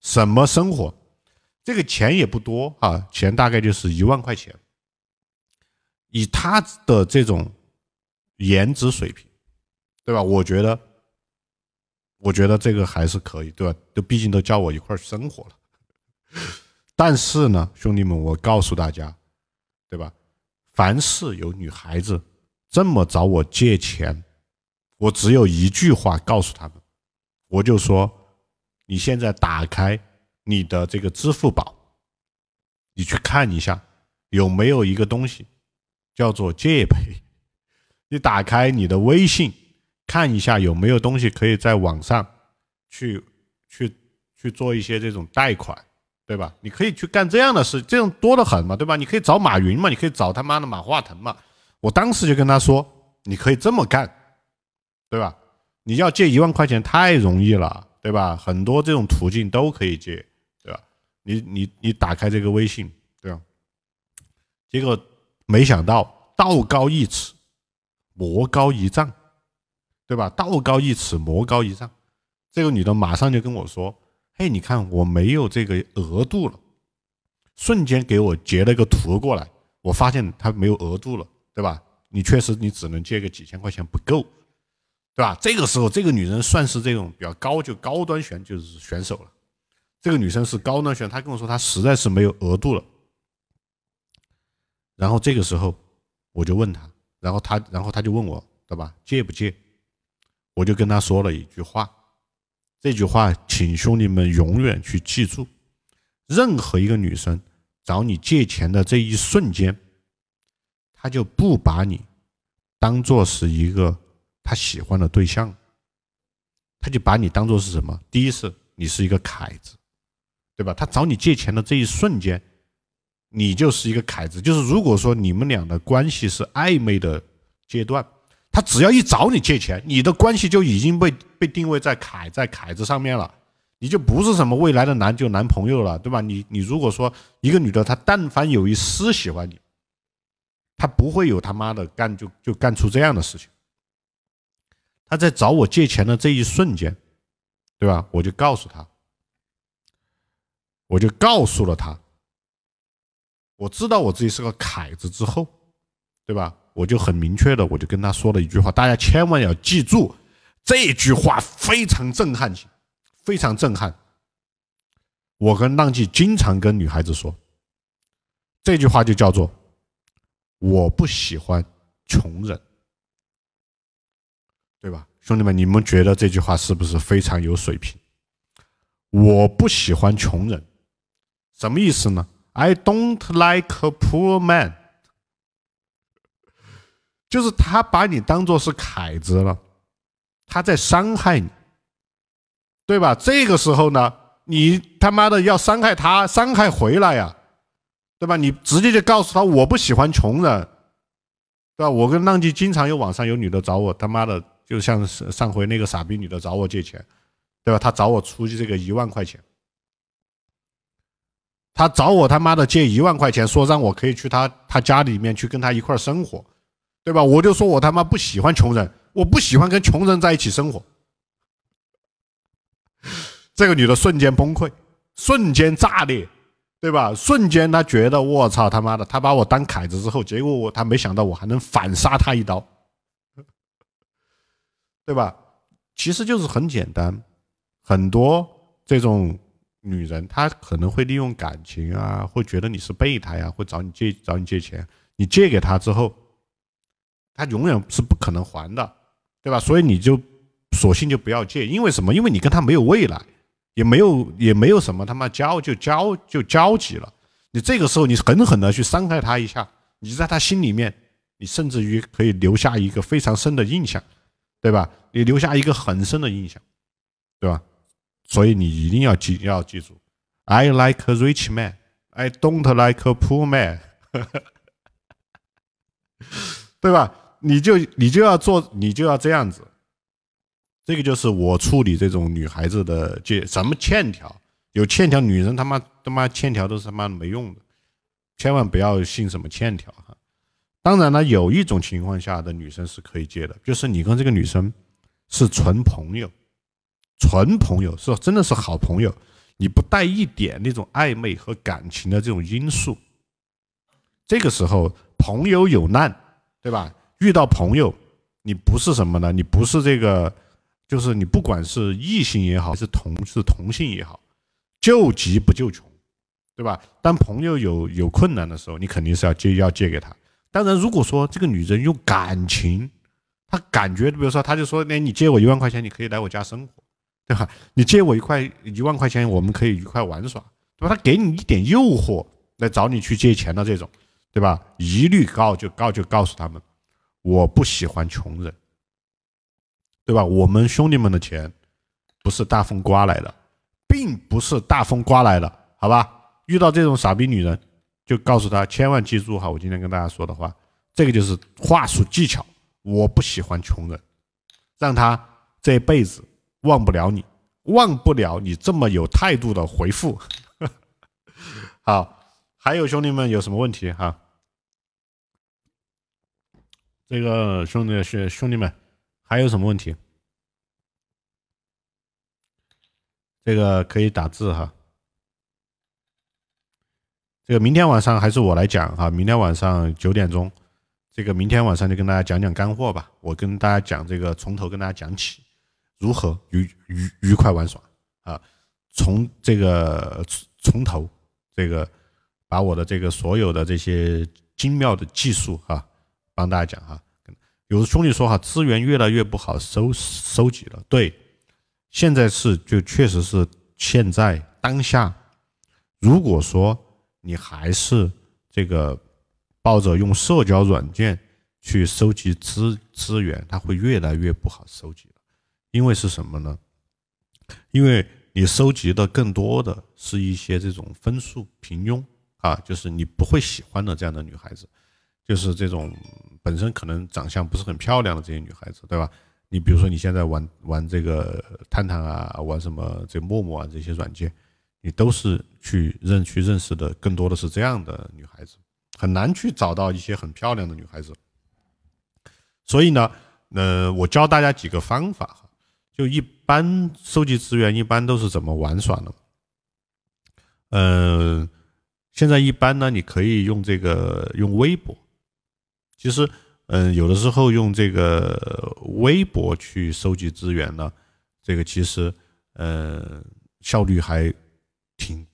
[SPEAKER 1] 什么生活？这个钱也不多哈，钱大概就是一万块钱，以他的这种颜值水平，对吧？我觉得，我觉得这个还是可以，对吧？都毕竟都叫我一块生活了。但是呢，兄弟们，我告诉大家，对吧？凡是有女孩子这么找我借钱，我只有一句话告诉他们，我就说：你现在打开。你的这个支付宝，你去看一下有没有一个东西叫做借呗。你打开你的微信看一下有没有东西可以在网上去去去做一些这种贷款，对吧？你可以去干这样的事，这样多的很嘛，对吧？你可以找马云嘛，你可以找他妈的马化腾嘛。我当时就跟他说，你可以这么干，对吧？你要借一万块钱太容易了，对吧？很多这种途径都可以借。你你你打开这个微信，对吧？结果没想到，道高一尺，魔高一丈，对吧？道高一尺，魔高一丈，这个女的马上就跟我说：“嘿，你看我没有这个额度了。”瞬间给我截了个图过来，我发现她没有额度了，对吧？你确实你只能借个几千块钱不够，对吧？这个时候，这个女人算是这种比较高就高端选就是选手了。这个女生是高冷选，她跟我说她实在是没有额度了。然后这个时候我就问她，然后她然后她就问我，对吧？借不借？我就跟她说了一句话，这句话请兄弟们永远去记住：任何一个女生找你借钱的这一瞬间，她就不把你当做是一个她喜欢的对象，她就把你当做是什么？第一是，你是一个凯子。对吧？他找你借钱的这一瞬间，你就是一个凯子。就是如果说你们俩的关系是暧昧的阶段，他只要一找你借钱，你的关系就已经被被定位在凯在凯子上面了。你就不是什么未来的男就男朋友了，对吧？你你如果说一个女的，她但凡有一丝喜欢你，她不会有他妈的干就就干出这样的事情。他在找我借钱的这一瞬间，对吧？我就告诉他。我就告诉了他，我知道我自己是个凯子之后，对吧？我就很明确的，我就跟他说了一句话，大家千万要记住这句话，非常震撼，非常震撼。我跟浪迹经常跟女孩子说这句话，就叫做我不喜欢穷人，对吧？兄弟们，你们觉得这句话是不是非常有水平？我不喜欢穷人。什么意思呢？I don't like poor man，就是他把你当做是凯子了，他在伤害你，对吧？这个时候呢，你他妈的要伤害他，伤害回来呀，对吧？你直接就告诉他，我不喜欢穷人，对吧？我跟浪迹经常有网上有女的找我，他妈的，就像上上回那个傻逼女的找我借钱，对吧？他找我出去这个一万块钱。他找我他妈的借一万块钱，说让我可以去他他家里面去跟他一块生活，对吧？我就说我他妈不喜欢穷人，我不喜欢跟穷人在一起生活。这个女的瞬间崩溃，瞬间炸裂，对吧？瞬间她觉得我操他妈的，她把我当凯子之后，结果我她没想到我还能反杀她一刀，对吧？其实就是很简单，很多这种。女人她可能会利用感情啊，会觉得你是备胎啊，会找你借找你借钱，你借给她之后，他永远是不可能还的，对吧？所以你就索性就不要借，因为什么？因为你跟他没有未来，也没有也没有什么他妈交就交就交集了。你这个时候你狠狠的去伤害他一下，你在他心里面，你甚至于可以留下一个非常深的印象，对吧？你留下一个很深的印象，对吧？所以你一定要记，要记住，I like a rich man, I don't like a poor man，对吧？你就你就要做，你就要这样子。这个就是我处理这种女孩子的借什么欠条，有欠条，女人他妈他妈欠条都是他妈没用的，千万不要信什么欠条哈。当然了，有一种情况下的女生是可以借的，就是你跟这个女生是纯朋友。纯朋友是真的是好朋友，你不带一点那种暧昧和感情的这种因素。这个时候朋友有难，对吧？遇到朋友，你不是什么呢？你不是这个，就是你不管是异性也好，还是同是同性也好，救急不救穷，对吧？当朋友有有困难的时候，你肯定是要借要借给他。当然，如果说这个女人用感情，她感觉比如说，她就说那你借我一万块钱，你可以来我家生活。对吧？你借我一块一万块钱，我们可以愉快玩耍，对吧？他给你一点诱惑来找你去借钱的这种，对吧？一律告就告就告诉他们，我不喜欢穷人，对吧？我们兄弟们的钱不是大风刮来的，并不是大风刮来的，好吧？遇到这种傻逼女人，就告诉她，千万记住哈，我今天跟大家说的话，这个就是话术技巧。我不喜欢穷人，让他这辈子。忘不了你，忘不了你这么有态度的回复。好，还有兄弟们有什么问题哈？这个兄弟是兄弟们，还有什么问题？这个可以打字哈。这个明天晚上还是我来讲哈，明天晚上九点钟，这个明天晚上就跟大家讲讲干货吧。我跟大家讲这个，从头跟大家讲起。如何愉愉愉快玩耍啊？从这个从头这个把我的这个所有的这些精妙的技术哈，帮大家讲哈。有兄弟说哈，资源越来越不好收收集了。对，现在是就确实是现在当下，如果说你还是这个抱着用社交软件去收集资资源，它会越来越不好收集。因为是什么呢？因为你收集的更多的是一些这种分数平庸啊，就是你不会喜欢的这样的女孩子，就是这种本身可能长相不是很漂亮的这些女孩子，对吧？你比如说你现在玩玩这个探探啊，玩什么这陌陌啊这些软件，你都是去认去认识的，更多的是这样的女孩子，很难去找到一些很漂亮的女孩子。所以呢，呃，我教大家几个方法。就一般收集资源，一般都是怎么玩耍呢？嗯，现在一般呢，你可以用这个用微博。其实，嗯，有的时候用这个微博去收集资源呢，这个其实，嗯，效率还挺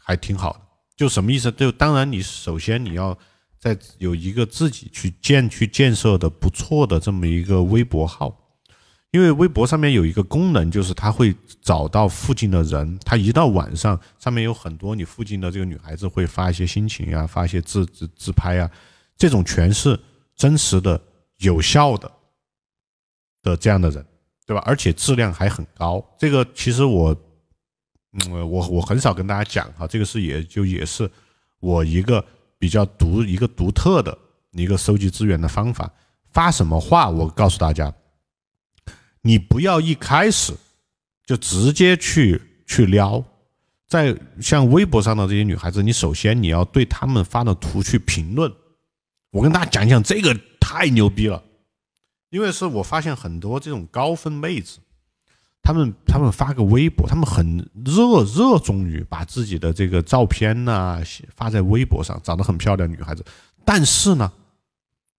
[SPEAKER 1] 还挺好的。就什么意思？就当然你首先你要在有一个自己去建去建设的不错的这么一个微博号。因为微博上面有一个功能，就是他会找到附近的人。他一到晚上，上面有很多你附近的这个女孩子会发一些心情啊，发一些自自自拍啊，这种全是真实的、有效的的这样的人，对吧？而且质量还很高。这个其实我，嗯，我我很少跟大家讲哈，这个是也就也是我一个比较独一个独特的一个收集资源的方法。发什么话？我告诉大家。你不要一开始就直接去去撩，在像微博上的这些女孩子，你首先你要对他们发的图去评论。我跟大家讲讲这个太牛逼了，因为是我发现很多这种高分妹子，她们她们发个微博，她们很热热衷于把自己的这个照片呐发在微博上，长得很漂亮女孩子，但是呢，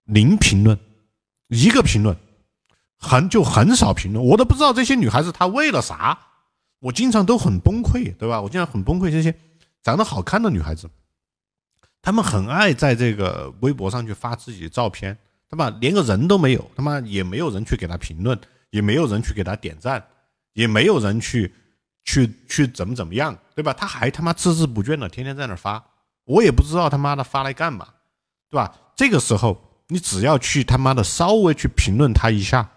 [SPEAKER 1] 零评论，一个评论。很就很少评论，我都不知道这些女孩子她为了啥，我经常都很崩溃，对吧？我经常很崩溃，这些长得好看的女孩子，她们很爱在这个微博上去发自己的照片，对吧？连个人都没有，他妈也没有人去给她评论，也没有人去给她点赞，也没有人去去去怎么怎么样，对吧？她还他妈孜孜不倦的天天在那发，我也不知道他妈的发来干嘛，对吧？这个时候你只要去他妈的稍微去评论她一下。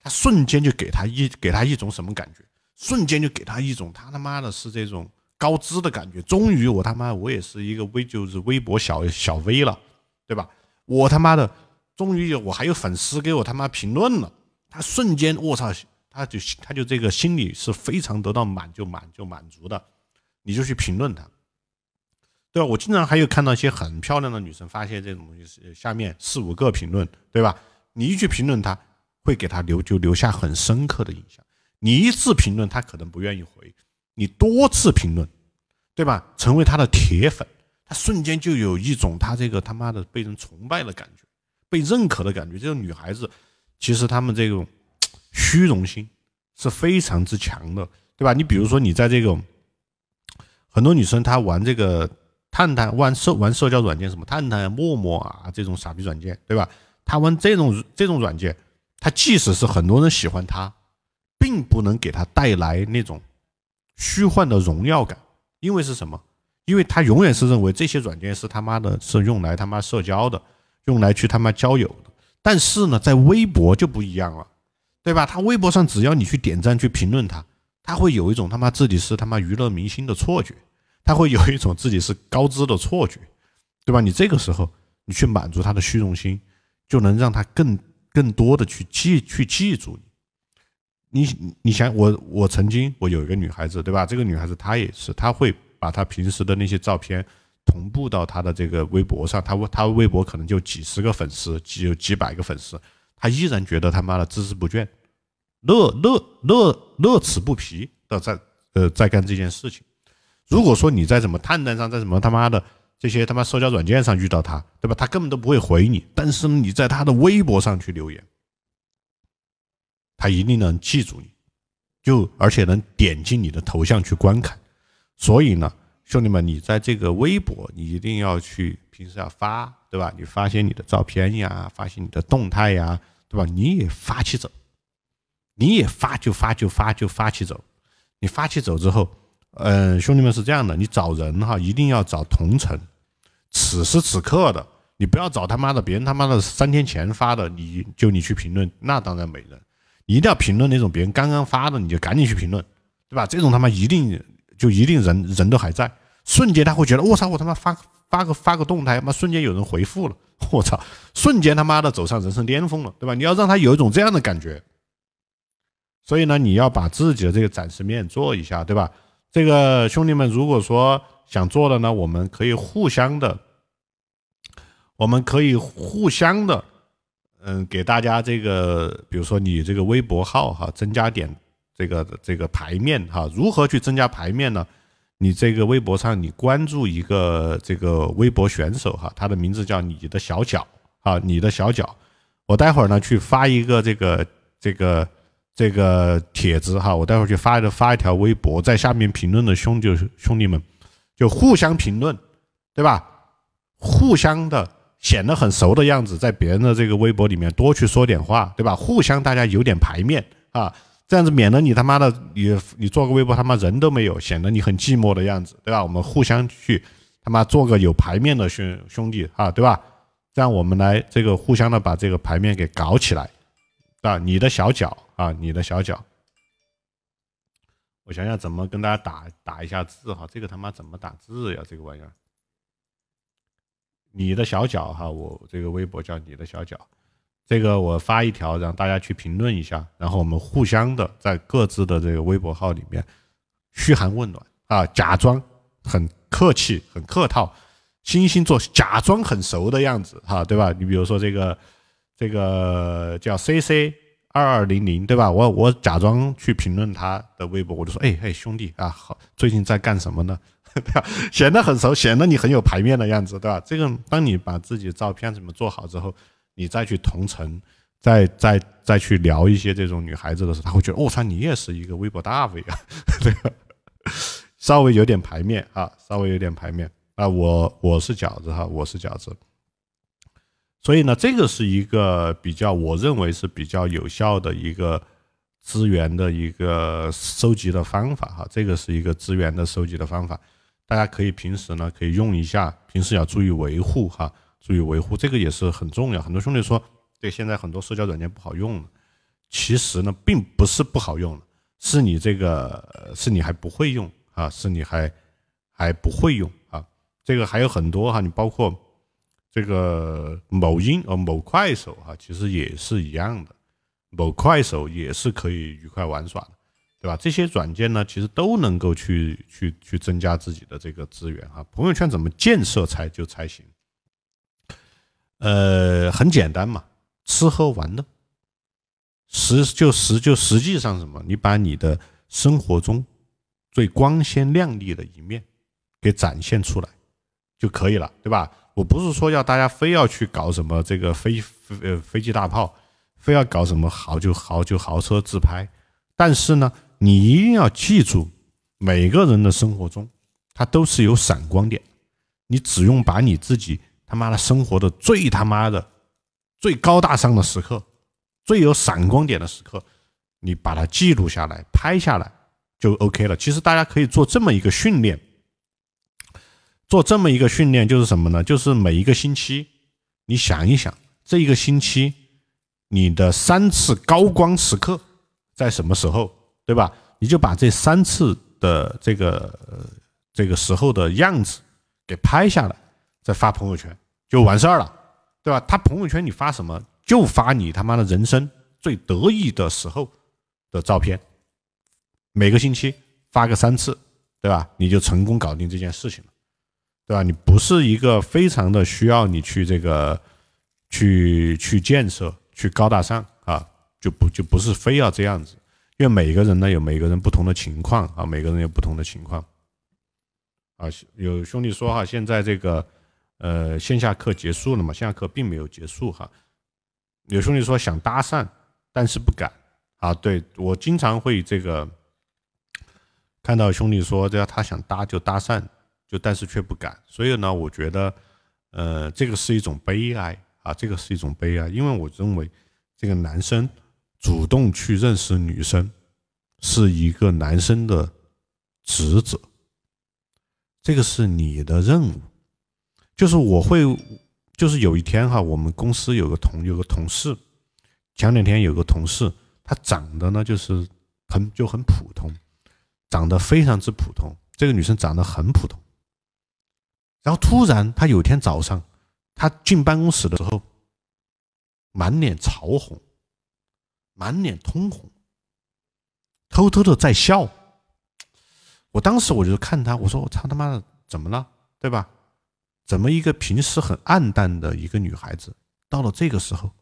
[SPEAKER 1] 他瞬间就给他一给他一种什么感觉？瞬间就给他一种他他妈的是这种高知的感觉。终于我他妈我也是一个微就是微博小小微了，对吧？我他妈的终于有我还有粉丝给我他妈评论了。他瞬间我操，他就他就这个心理是非常得到满就满就满足的。你就去评论他，对吧？我经常还有看到一些很漂亮的女生发些这种东西，是下面四五个评论，对吧？你一去评论他。会给他留就留下很深刻的印象。你一次评论他可能不愿意回，你多次评论，对吧？成为他的铁粉，他瞬间就有一种他这个他妈的被人崇拜的感觉，被认可的感觉。这种女孩子，其实她们这种虚荣心是非常之强的，对吧？你比如说你在这种很多女生她玩这个探探、玩社玩社交软件，什么探探、陌陌啊这种傻逼软件，对吧？她玩这种这种软件。他即使是很多人喜欢他，并不能给他带来那种虚幻的荣耀感，因为是什么？因为他永远是认为这些软件是他妈的是用来他妈社交的，用来去他妈交友的。但是呢，在微博就不一样了，对吧？他微博上只要你去点赞、去评论他，他会有一种他妈自己是他妈娱乐明星的错觉，他会有一种自己是高知的错觉，对吧？你这个时候你去满足他的虚荣心，就能让他更。更多的去记去记住你，你你想我我曾经我有一个女孩子对吧？这个女孩子她也是，她会把她平时的那些照片同步到她的这个微博上。她她微博可能就几十个粉丝，几有几百个粉丝，她依然觉得他妈的孜孜不倦，乐乐乐乐此不疲的在呃在干这件事情。如果说你在什么探探上在什么他妈的。这些他妈社交软件上遇到他，对吧？他根本都不会回你，但是你在他的微博上去留言，他一定能记住你，就而且能点进你的头像去观看。所以呢，兄弟们，你在这个微博，你一定要去平时要发，对吧？你发些你的照片呀，发些你的动态呀，对吧？你也发起走，你也发就发就发就发起走，你发起走之后。嗯，兄弟们是这样的，你找人哈，一定要找同城，此时此刻的，你不要找他妈的别人他妈的三天前发的，你就你去评论，那当然没人。一定要评论那种别人刚刚发的，你就赶紧去评论，对吧？这种他妈一定就一定人人都还在，瞬间他会觉得我操，我他妈发发个发个动态，妈瞬间有人回复了，我操，瞬间他妈的走上人生巅峰了，对吧？你要让他有一种这样的感觉，所以呢，你要把自己的这个展示面做一下，对吧？这个兄弟们，如果说想做的呢，我们可以互相的，我们可以互相的，嗯，给大家这个，比如说你这个微博号哈，增加点这个这个牌面哈，如何去增加牌面呢？你这个微博上，你关注一个这个微博选手哈，他的名字叫你的小脚啊，你的小脚，我待会儿呢去发一个这个这个。这个帖子哈，我待会儿去发一发一条微博，在下面评论的兄就兄弟们就互相评论，对吧？互相的显得很熟的样子，在别人的这个微博里面多去说点话，对吧？互相大家有点排面啊，这样子免得你他妈的你你做个微博他妈人都没有，显得你很寂寞的样子，对吧？我们互相去他妈做个有排面的兄兄弟啊，对吧？这样我们来这个互相的把这个牌面给搞起来，啊，你的小脚。啊，你的小脚，我想想怎么跟大家打打一下字哈，这个他妈怎么打字呀？这个玩意儿，你的小脚哈，我这个微博叫你的小脚，这个我发一条让大家去评论一下，然后我们互相的在各自的这个微博号里面嘘寒问暖啊，假装很客气、很客套，星星座假装很熟的样子哈，对吧？你比如说这个这个叫 C C。二二零零，对吧？我我假装去评论他的微博，我就说，哎嘿，兄弟啊，好，最近在干什么呢？显得很熟，显得你很有牌面的样子，对吧？这个，当你把自己照片怎么做好之后，你再去同城，再再再去聊一些这种女孩子的时候，他会觉得，我操，你也是一个微博大 V 啊，稍微有点牌面啊，稍微有点牌面啊，我我是饺子哈，我是饺子。所以呢，这个是一个比较，我认为是比较有效的一个资源的一个收集的方法哈。这个是一个资源的收集的方法，大家可以平时呢可以用一下，平时要注意维护哈，注意维护这个也是很重要。很多兄弟说，对，现在很多社交软件不好用了，其实呢并不是不好用了，是你这个是你还不会用啊，是你还还不会用啊。这个还有很多哈，你包括。这个某音哦，某快手哈，其实也是一样的，某快手也是可以愉快玩耍的，对吧？这些软件呢，其实都能够去去去增加自己的这个资源哈。朋友圈怎么建设才就才行？呃，很简单嘛，吃喝玩乐，实就实就实际上什么？你把你的生活中最光鲜亮丽的一面给展现出来就可以了，对吧？我不是说要大家非要去搞什么这个飞飞呃飞机大炮，非要搞什么豪就豪就豪车自拍，但是呢，你一定要记住，每个人的生活中，他都是有闪光点，你只用把你自己他妈的生活的最他妈的最高大上的时刻，最有闪光点的时刻，你把它记录下来拍下来就 OK 了。其实大家可以做这么一个训练。做这么一个训练就是什么呢？就是每一个星期，你想一想，这一个星期你的三次高光时刻在什么时候，对吧？你就把这三次的这个这个时候的样子给拍下来，再发朋友圈就完事儿了，对吧？他朋友圈你发什么，就发你他妈的人生最得意的时候的照片，每个星期发个三次，对吧？你就成功搞定这件事情了。对吧？你不是一个非常的需要你去这个，去去建设，去高大上啊，就不就不是非要这样子，因为每个人呢有每个人不同的情况啊，每个人有不同的情况，啊，有兄弟说哈，现在这个呃线下课结束了嘛？线下课并没有结束哈，有兄弟说想搭讪，但是不敢啊。对我经常会这个看到兄弟说，只要他想搭就搭讪。就但是却不敢，所以呢，我觉得，呃，这个是一种悲哀啊，这个是一种悲哀，因为我认为，这个男生主动去认识女生，是一个男生的职责，这个是你的任务，就是我会，就是有一天哈，我们公司有个同有个同事，前两天有个同事，她长得呢就是很就很普通，长得非常之普通，这个女生长得很普通。然后突然，他有天早上，他进办公室的时候，满脸潮红，满脸通红，偷偷的在笑。我当时我就看他，我说：“我操他妈的，怎么了？对吧？怎么一个平时很暗淡的一个女孩子，到了这个时候，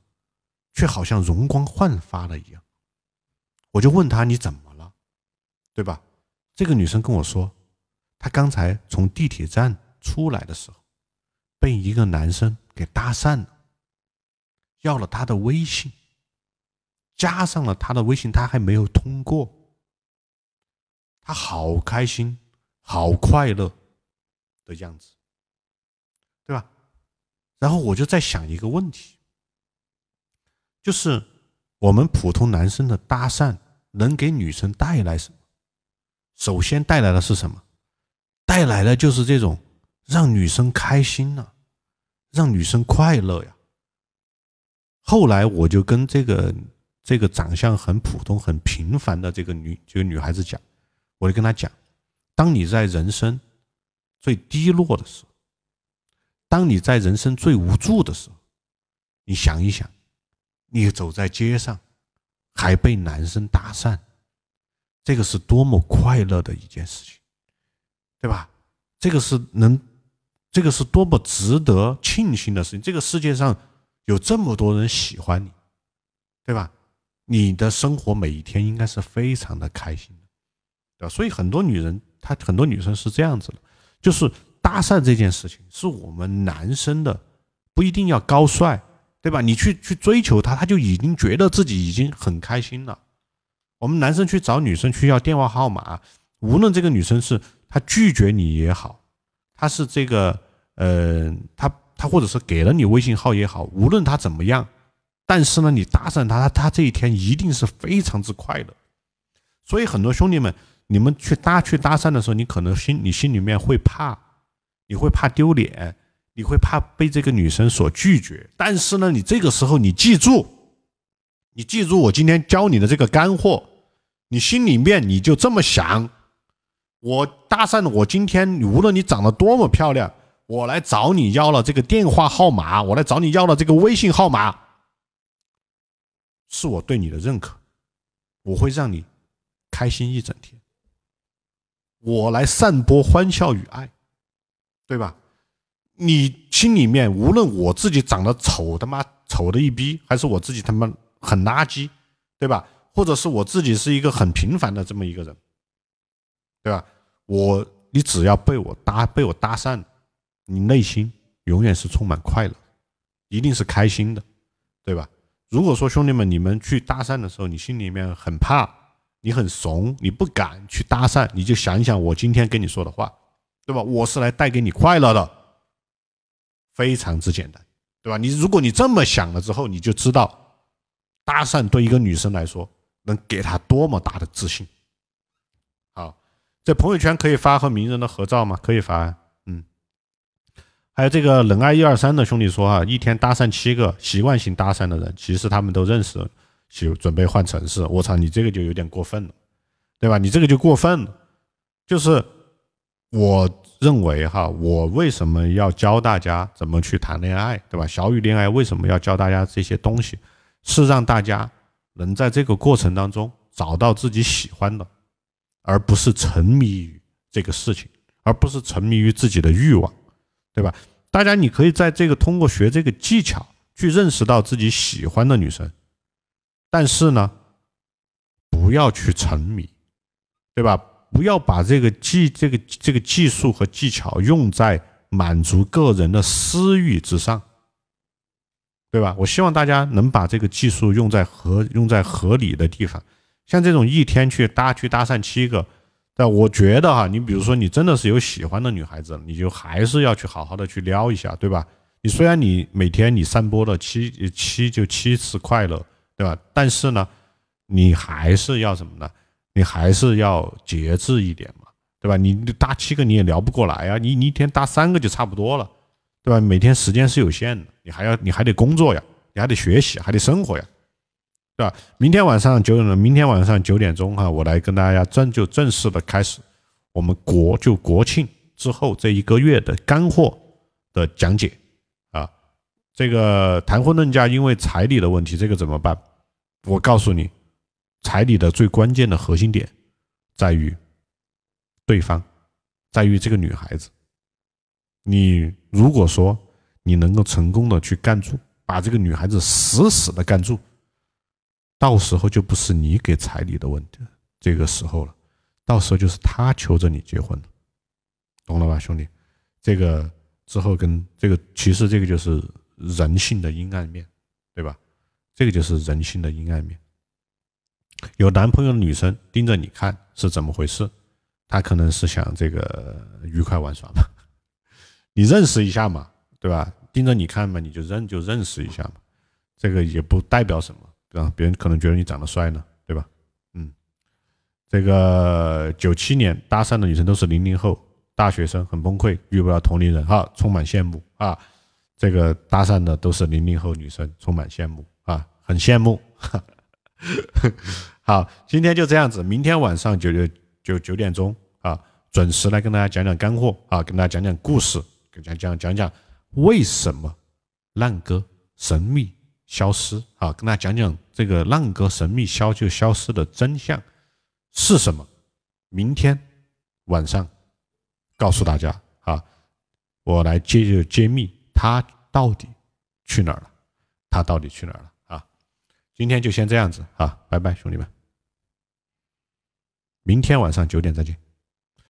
[SPEAKER 1] 却好像容光焕发了一样？”我就问他你怎么了？对吧？”这个女生跟我说：“她刚才从地铁站。”出来的时候，被一个男生给搭讪了，要了他的微信，加上了他的微信，他还没有通过，他好开心，好快乐的样子，对吧？然后我就在想一个问题，就是我们普通男生的搭讪能给女生带来什么？首先带来的是什么？带来的就是这种。让女生开心了，让女生快乐呀。后来我就跟这个这个长相很普通、很平凡的这个女这个女孩子讲，我就跟她讲：，当你在人生最低落的时候，当你在人生最无助的时候，你想一想，你走在街上还被男生搭讪，这个是多么快乐的一件事情，对吧？这个是能。这个是多么值得庆幸的事情！这个世界上有这么多人喜欢你，对吧？你的生活每一天应该是非常的开心的，对吧？所以很多女人，她很多女生是这样子的，就是搭讪这件事情是我们男生的，不一定要高帅，对吧？你去去追求她，她就已经觉得自己已经很开心了。我们男生去找女生去要电话号码，无论这个女生是她拒绝你也好，她是这个。呃，他他或者是给了你微信号也好，无论他怎么样，但是呢，你搭讪他，他这一天一定是非常之快乐。所以很多兄弟们，你们去搭去搭讪的时候，你可能心你心里面会怕，你会怕丢脸，你会怕被这个女生所拒绝。但是呢，你这个时候你记住，你记住我今天教你的这个干货，你心里面你就这么想：我搭讪我今天，无论你长得多么漂亮。我来找你要了这个电话号码，我来找你要了这个微信号码，是我对你的认可。我会让你开心一整天。我来散播欢笑与爱，对吧？你心里面无论我自己长得丑，他妈丑的一逼，还是我自己他妈很垃圾，对吧？或者是我自己是一个很平凡的这么一个人，对吧？我，你只要被我搭，被我搭讪。你内心永远是充满快乐，一定是开心的，对吧？如果说兄弟们你们去搭讪的时候，你心里面很怕，你很怂，你不敢去搭讪，你就想想我今天跟你说的话，对吧？我是来带给你快乐的，非常之简单，对吧？你如果你这么想了之后，你就知道搭讪对一个女生来说能给她多么大的自信。好，在朋友圈可以发和名人的合照吗？可以发。还有这个冷爱一二三的兄弟说哈，一天搭讪七个习惯性搭讪的人，其实他们都认识，就准备换城市。我操，你这个就有点过分了，对吧？你这个就过分了。就是我认为哈，我为什么要教大家怎么去谈恋爱，对吧？小雨恋爱为什么要教大家这些东西？是让大家能在这个过程当中找到自己喜欢的，而不是沉迷于这个事情，而不是沉迷于自己的欲望。对吧？大家，你可以在这个通过学这个技巧，去认识到自己喜欢的女生，但是呢，不要去沉迷，对吧？不要把这个技、这个、这个技术和技巧用在满足个人的私欲之上，对吧？我希望大家能把这个技术用在合、用在合理的地方，像这种一天去搭、去搭讪七个。但我觉得哈，你比如说你真的是有喜欢的女孩子，你就还是要去好好的去撩一下，对吧？你虽然你每天你散播的七七就七次快乐，对吧？但是呢，你还是要什么呢？你还是要节制一点嘛，对吧？你搭七个你也聊不过来啊，你你一天搭三个就差不多了，对吧？每天时间是有限的，你还要你还得工作呀，你还得学习，还得生活呀。对吧？明天晚上九点，钟，明天晚上九点钟哈，我来跟大家正就正式的开始我们国就国庆之后这一个月的干货的讲解啊。这个谈婚论嫁，因为彩礼的问题，这个怎么办？我告诉你，彩礼的最关键的核心点在于对方，在于这个女孩子。你如果说你能够成功的去干住，把这个女孩子死死的干住。到时候就不是你给彩礼的问题，这个时候了，到时候就是他求着你结婚了，懂了吧，兄弟？这个之后跟这个，其实这个就是人性的阴暗面，对吧？这个就是人性的阴暗面。有男朋友的女生盯着你看是怎么回事？她可能是想这个愉快玩耍嘛，你认识一下嘛，对吧？盯着你看嘛，你就认就认识一下嘛，这个也不代表什么。啊，别人可能觉得你长得帅呢，对吧？嗯，这个九七年搭讪的女生都是零零后大学生，很崩溃，遇不到同龄人哈，充满羡慕啊。这个搭讪的都是零零后女生，充满羡慕啊，很羡慕。好，今天就这样子，明天晚上九九九点钟啊，准时来跟大家讲讲干货啊，跟大家讲讲故事，讲讲讲讲为什么浪哥神秘消失啊，跟大家讲讲。这个浪哥神秘消就消失的真相是什么？明天晚上告诉大家啊！我来揭就揭秘他到底去哪儿了？他到底去哪儿了啊？今天就先这样子啊，拜拜，兄弟们！明天晚上九点再见。